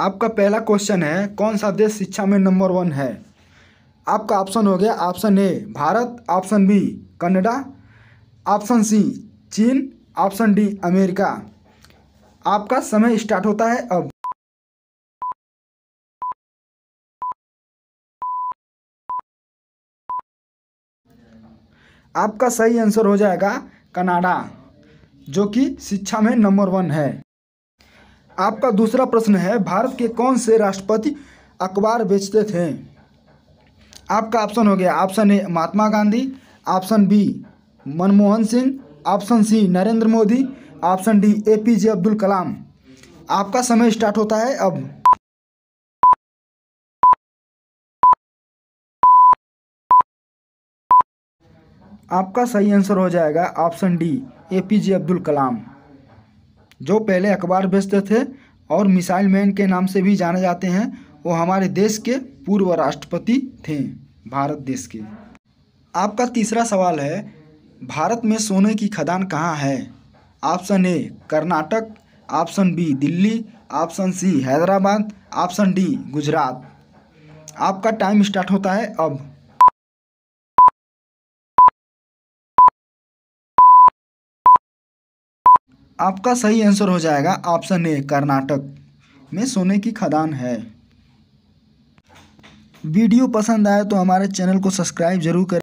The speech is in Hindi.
आपका पहला क्वेश्चन है कौन सा देश शिक्षा में नंबर वन है आपका ऑप्शन हो गया option A Bharat option B Canada option C चीन ऑप्शन डी अमेरिका आपका समय स्टार्ट होता है अब आपका सही आंसर हो जाएगा कनाडा जो कि शिक्षा में नंबर वन है आपका दूसरा प्रश्न है भारत के कौन से राष्ट्रपति अखबार बेचते थे आपका ऑप्शन हो गया option A Mahatma Gandhi option B Manmohan Singh option C Narendra Modi option D A P J Abdul Kalam आपका समय स्टार्ट होता है अब आपका सही आंसर हो जाएगा option D A P J Abdul Kalam जो पहले अखबार भेजते थे और मिसाइल मैन के नाम से भी जाने जाते हैं वो हमारे देश के पूर्व राष्ट्रपति थे भारत देश के आपका तीसरा सवाल है भारत में सोने की खदान कहाँ है option A Karnataka option B Delhi option C Hyderabad option D Gujarat आपका टाइम स्टार्ट होता है अब आपका सही आंसर हो जाएगा ऑप्शन ए कर्नाटक में सोने की खदान है वीडियो पसंद आए तो हमारे चैनल को सब्सक्राइब जरूर करें